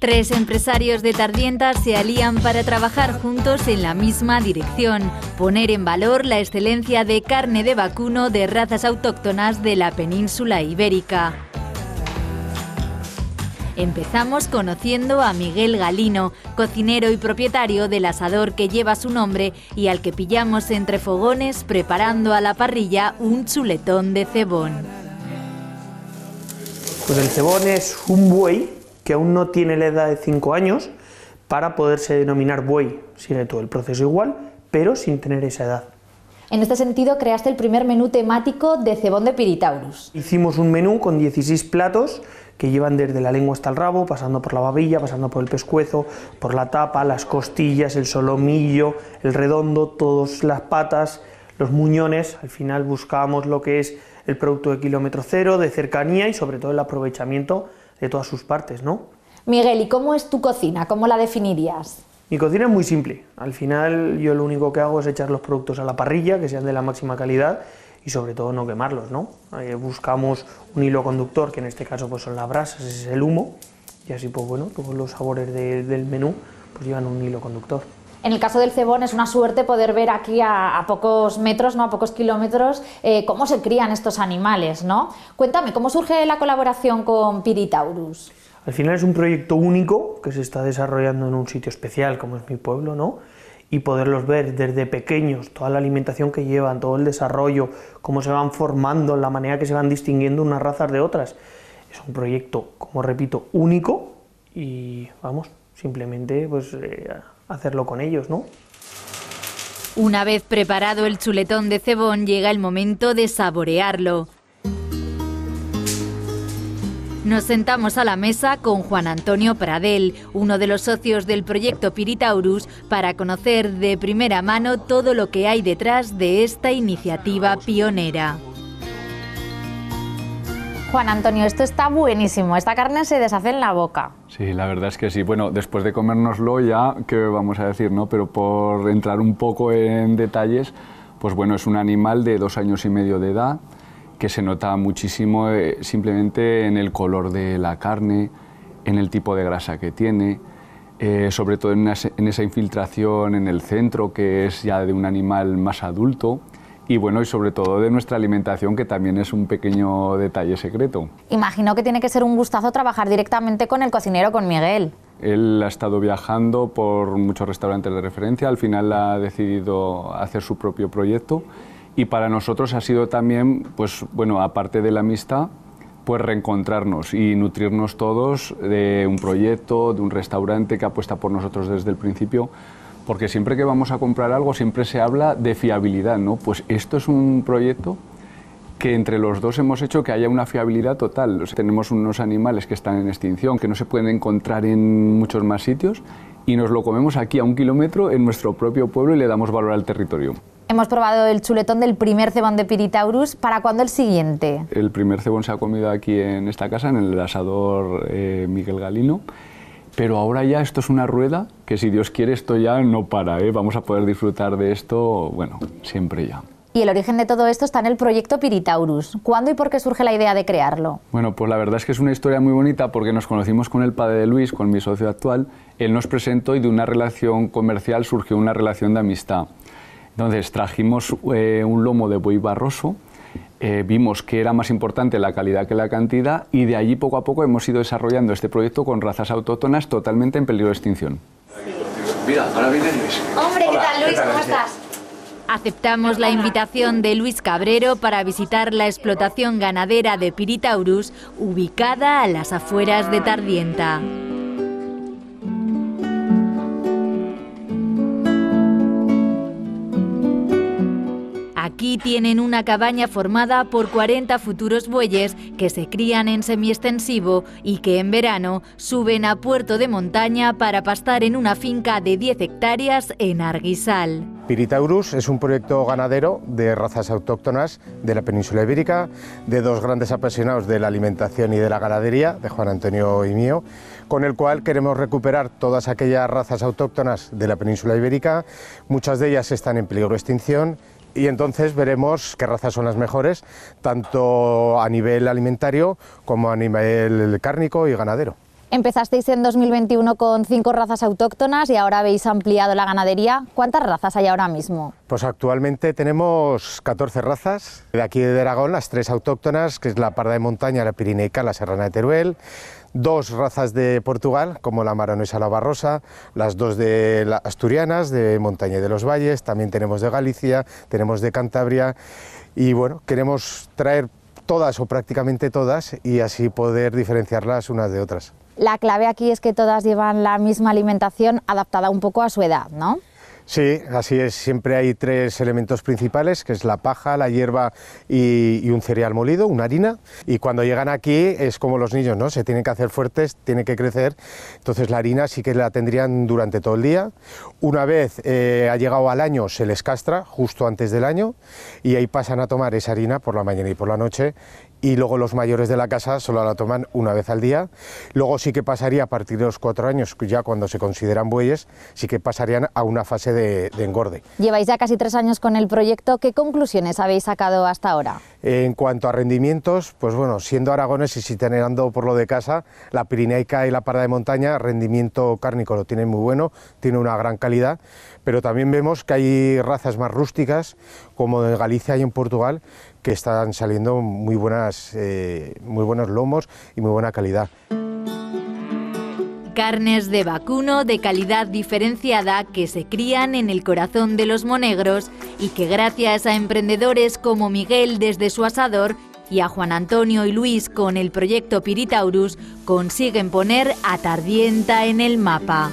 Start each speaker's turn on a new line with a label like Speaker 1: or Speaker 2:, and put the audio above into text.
Speaker 1: Tres empresarios de Tardienta se alían para trabajar juntos en la misma dirección, poner en valor la excelencia de carne de vacuno de razas autóctonas de la península ibérica. Empezamos conociendo a Miguel Galino, cocinero y propietario del asador que lleva su nombre y al que pillamos entre fogones preparando a la parrilla un chuletón de cebón.
Speaker 2: Pues el cebón es un buey que aún no tiene la edad de 5 años para poderse denominar buey. Sigue todo el proceso igual, pero sin tener esa edad.
Speaker 1: En este sentido, creaste el primer menú temático de Cebón de Piritaurus.
Speaker 2: Hicimos un menú con 16 platos que llevan desde la lengua hasta el rabo, pasando por la babilla, pasando por el pescuezo, por la tapa, las costillas, el solomillo, el redondo, todas las patas, los muñones. Al final buscamos lo que es el producto de kilómetro cero, de cercanía y sobre todo el aprovechamiento de todas sus partes, ¿no? Miguel, ¿y cómo es tu cocina? ¿Cómo la definirías? Mi cocina es muy simple. Al final yo lo único que hago es echar los productos a la parrilla, que sean de la máxima calidad y sobre todo no quemarlos, ¿no? Eh, buscamos un hilo conductor, que en este caso pues son las brasas, es el humo, y así pues bueno, todos los sabores del menú pues llevan un hilo conductor.
Speaker 1: En el caso del cebón es una suerte poder ver aquí a, pocos metros, ¿no? a pocos kilómetros, eh, cómo se crían estos animales. ¿no? Cuéntame, ¿cómo surge la colaboración con Piritaurus?
Speaker 2: Al final es un proyecto único que se está desarrollando en un sitio especial como es mi pueblo, ¿no? y poderlos ver desde pequeños, toda la alimentación que llevan, todo el desarrollo, cómo se van formando, la manera que se van distinguiendo unas razas de otras. Es un proyecto, como repito, único y vamos, simplemente pues eh, hacerlo con ellos, ¿no?
Speaker 1: Una vez preparado el chuletón de cebón, llega el momento de saborearlo. Nos sentamos a la mesa con Juan Antonio Pradel, uno de los socios del proyecto Piritaurus, para conocer de primera mano todo lo que hay detrás de esta iniciativa pionera. Juan Antonio, esto está buenísimo. Esta carne se deshace en la boca.
Speaker 3: Sí, la verdad es que sí. Bueno, después de comérnoslo ya, ¿qué vamos a decir, no? Pero por entrar un poco en detalles, pues bueno, es un animal de dos años y medio de edad que se nota muchísimo eh, simplemente en el color de la carne, en el tipo de grasa que tiene, eh, sobre todo en, esa infiltración en el centro, que es ya de un animal más adulto y bueno, y sobre todo de nuestra alimentación, que también es un pequeño detalle secreto.
Speaker 1: Imagino que tiene que ser un gustazo trabajar directamente con el cocinero, con Miguel.
Speaker 3: Él ha estado viajando por muchos restaurantes de referencia, al final ha decidido hacer su propio proyecto y para nosotros ha sido también, pues bueno, aparte de la amistad, pues reencontrarnos y nutrirnos todos de un proyecto, de un restaurante que apuesta por nosotros desde el principio porque siempre que vamos a comprar algo siempre se habla de fiabilidad, ¿no? Pues esto es un proyecto que entre los dos hemos hecho que haya una fiabilidad total. tenemos unos animales que están en extinción, que no se pueden encontrar en muchos más sitios, y nos lo comemos aquí a un kilómetro en nuestro propio pueblo y le damos valor al territorio.
Speaker 1: Hemos probado el chuletón del primer cebón de Piritaurus. ¿Para cuándo el siguiente?
Speaker 3: El primer cebón se ha comido aquí en esta casa, en el asador eh, Miguel Galino. Pero ahora ya esto es una rueda que si Dios quiere esto ya no para, ¿eh? vamos a poder disfrutar de esto, bueno, siempre ya.
Speaker 1: Y el origen de todo esto está en el proyecto Piritaurus. ¿Cuándo y por qué surge la idea de crearlo?
Speaker 3: Bueno, pues la verdad es que es una historia muy bonita porque nos conocimos con el padre de Luis, con mi socio actual. Él nos presentó y de una relación comercial surgió una relación de amistad. Entonces trajimos eh, un lomo de buey barroso, eh, vimos que era más importante la calidad que la cantidad y de allí poco a poco hemos ido desarrollando este proyecto con razas autóctonas totalmente en peligro de extinción. Mira, ahora Luis. Hombre, ¿qué tal Luis? ¿Cómo estás?
Speaker 1: Aceptamos la invitación de Luis Cabrero para visitar la explotación ganadera de Piritaurus, ubicada a las afueras de Tardienta. ...y tienen una cabaña formada por 40 futuros bueyes que se crían en semiextensivo y que en verano suben a Puerto de Montaña para pastar en una finca de 10 hectáreas en Arguisal.
Speaker 4: Piritaurus es un proyecto ganadero de razas autóctonas de la península ibérica, de dos grandes apasionados de la alimentación y de la ganadería, de Juan Antonio y mío, con el cual queremos recuperar todas aquellas razas autóctonas de la península ibérica. Muchas de ellas están en peligro de extinción y entonces veremos qué razas son las mejores, tanto a nivel alimentario como a nivel cárnico y ganadero.
Speaker 1: Empezasteis en 2021 con cinco razas autóctonas y ahora habéis ampliado la ganadería. ¿Cuántas razas hay ahora mismo?
Speaker 4: Pues actualmente tenemos 14 razas. De aquí de Aragón, las tres autóctonas, que es la parda de montaña, la pirineica, la serrana de Teruel. Dos razas de Portugal, como la maronesa la barrosa, las dos de las asturianas, de Montaña y de los Valles, también tenemos de Galicia, tenemos de Cantabria. Y bueno, queremos traer todas o prácticamente todas y así poder diferenciarlas unas de otras.
Speaker 1: La clave aquí es que todas llevan la misma alimentación adaptada un poco a su edad, ¿no?
Speaker 4: Sí, así es. Siempre hay tres elementos principales, que es la paja, la hierba y, un cereal molido, una harina. Y cuando llegan aquí es como los niños, ¿no? Se tienen que hacer fuertes, tienen que crecer. Entonces la harina sí que la tendrían durante todo el día. Una vez eh, ha llegado al año se les castra, justo antes del año, y ahí pasan a tomar esa harina por la mañana y por la noche y luego los mayores de la casa solo la toman una vez al día. Luego sí que pasaría a partir de los cuatro años, ya cuando se consideran bueyes, sí que pasarían a una fase de, engorde.
Speaker 1: Lleváis ya casi tres años con el proyecto. ¿Qué conclusiones habéis sacado hasta ahora?
Speaker 4: En cuanto a rendimientos, pues bueno, siendo aragones y si teniendo por lo de casa, la Pirineica y la Parda de Montaña, rendimiento cárnico lo tienen muy bueno, tiene una gran calidad, pero también vemos que hay razas más rústicas, como en Galicia y en Portugal, que están saliendo muy, buenas, eh, muy buenos lomos y muy buena calidad.
Speaker 1: Carnes de vacuno de calidad diferenciada que se crían en el corazón de los monegros y que gracias a emprendedores como Miguel desde su asador y a Juan Antonio y Luis con el proyecto Piritaurus consiguen poner a Tardienta en el mapa.